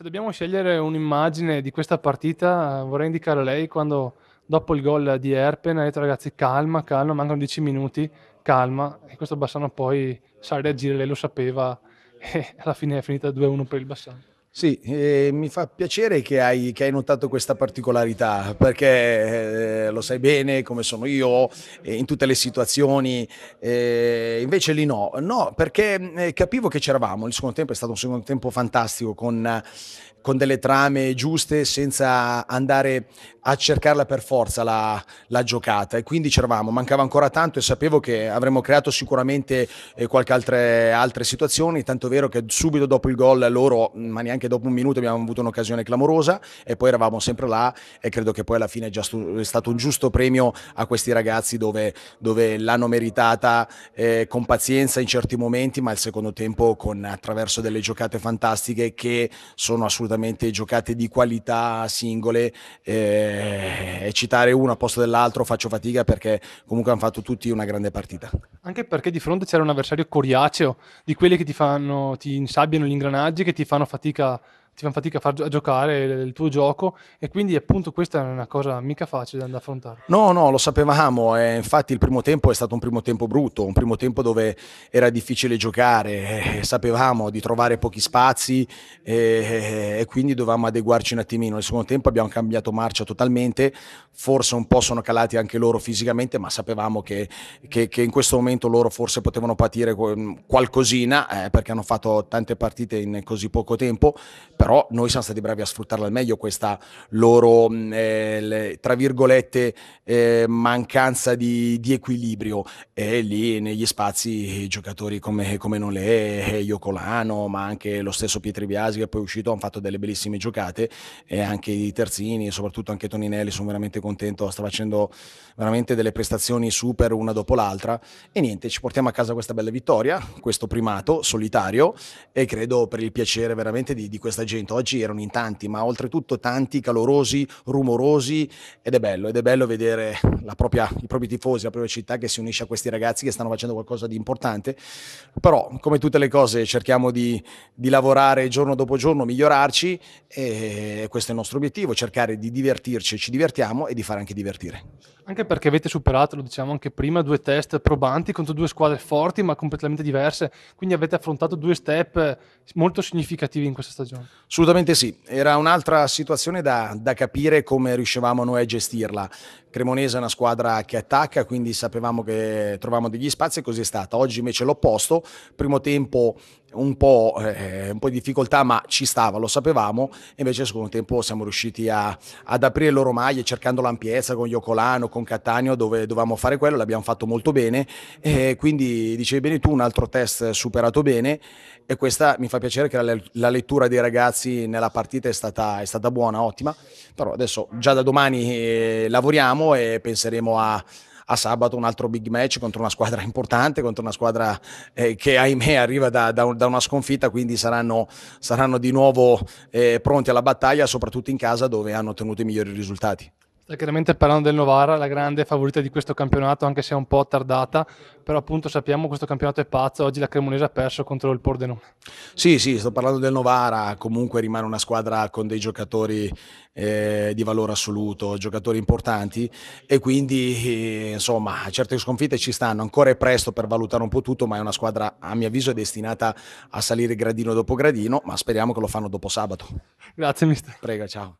Se dobbiamo scegliere un'immagine di questa partita, vorrei indicare lei quando dopo il gol di Erpen ha detto ragazzi calma, calma, mancano 10 minuti, calma. E questo Bassano poi sa reagire, lei lo sapeva e alla fine è finita 2-1 per il Bassano. Sì, eh, mi fa piacere che hai, che hai, notato questa particolarità, perché eh, lo sai bene come sono io eh, in tutte le situazioni, eh, invece lì no, no, perché eh, capivo che c'eravamo, il secondo tempo è stato un secondo tempo fantastico con con delle trame giuste senza andare a cercarla per forza la, la giocata e quindi c'eravamo, mancava ancora tanto e sapevo che avremmo creato sicuramente eh, qualche altre, altre situazione, tanto vero che subito dopo il gol loro, ma neanche dopo un minuto abbiamo avuto un'occasione clamorosa e poi eravamo sempre là e credo che poi alla fine è, già stu- è stato un giusto premio a questi ragazzi dove, dove l'hanno meritata eh, con pazienza in certi momenti ma al secondo tempo con, attraverso delle giocate fantastiche che sono assolutamente assolutamente giocate di qualità singole eh, e citare uno a posto dell'altro faccio fatica perché comunque hanno fatto tutti una grande partita. Anche perché di fronte c'era un avversario coriaceo, di quelli che ti fanno, ti insabbiano gli ingranaggi, che ti fanno fatica ti fanno fatica a, far, a giocare il, il, tuo gioco e quindi appunto questa è una cosa mica facile da affrontare. No, no, lo sapevamo, eh, infatti il primo tempo è stato un primo tempo brutto, un primo tempo dove era difficile giocare, eh, sapevamo di trovare pochi spazi eh, eh e quindi dovevamo adeguarci un attimino. Nel secondo tempo abbiamo cambiato marcia totalmente, forse un po' sono calati anche loro fisicamente, ma sapevamo che, che, che in questo momento loro forse potevano patire qualcosina eh, perché hanno fatto tante partite in così poco tempo, però però noi siamo stati bravi a sfruttarla al meglio questa loro, mm, eh, le, tra virgolette, eh, mancanza di, di, equilibrio. E lì negli spazi giocatori come, come Nolè, Iocolano, eh, ma anche lo stesso Pietri Biasi che poi è uscito, hanno fatto delle bellissime giocate e anche i terzini e soprattutto anche Toninelli, sono veramente contento, sta facendo veramente delle prestazioni super una dopo l'altra. E niente, ci portiamo a casa questa bella vittoria, questo primato solitario e credo per il piacere veramente di, di questa gente, oggi erano in tanti, ma oltretutto tanti calorosi, rumorosi ed è bello, ed è bello vedere propria, i propri tifosi, la propria città che si unisce a questi ragazzi che stanno facendo qualcosa di importante, però come tutte le cose cerchiamo di, di lavorare giorno dopo giorno, migliorarci e questo è il nostro obiettivo, cercare di divertirci, ci divertiamo e di fare anche divertire. Anche perché avete superato, lo diciamo anche prima, due test probanti contro due squadre forti ma completamente diverse, quindi avete affrontato due step molto significativi in questa stagione. Assolutamente sì, era un'altra situazione da, da capire come riuscivamo noi a gestirla. Cremonese è una squadra che attacca, quindi sapevamo che trovavamo degli spazi e così è stata. Oggi invece l'opposto, primo tempo un po', eh, un po', di difficoltà, ma ci stava, lo sapevamo. Invece, al secondo tempo, siamo riusciti a, ad aprire le loro maglie cercando l'ampiezza con Iocolano, con Cattaneo, dove dovevamo fare quello. L'abbiamo fatto molto bene. E quindi, dicevi bene tu, un altro test superato bene. E questa mi fa piacere che la, la lettura dei ragazzi nella partita è stata, è stata buona, ottima. Però adesso, già da domani eh, lavoriamo pensiamo e penseremo a, a sabato un altro big match contro una squadra importante, contro una squadra eh, che ahimè arriva da, da, da, una sconfitta, quindi saranno, saranno di nuovo eh, pronti alla battaglia, soprattutto in casa dove hanno ottenuto i migliori risultati chiaramente parlando del Novara, la grande favorita di questo campionato, anche se è un po' tardata, però appunto sappiamo che questo campionato è pazzo, oggi la Cremonese ha perso contro il Pordenone. Sì, sì, sto parlando del Novara, comunque rimane una squadra con dei giocatori eh, di valore assoluto, giocatori importanti e quindi eh, insomma certe sconfitte ci stanno, ancora è presto per valutare un po' tutto, ma è una squadra a mio avviso destinata a salire gradino dopo gradino, ma speriamo che lo fanno dopo sabato. Grazie mister. Prego, ciao.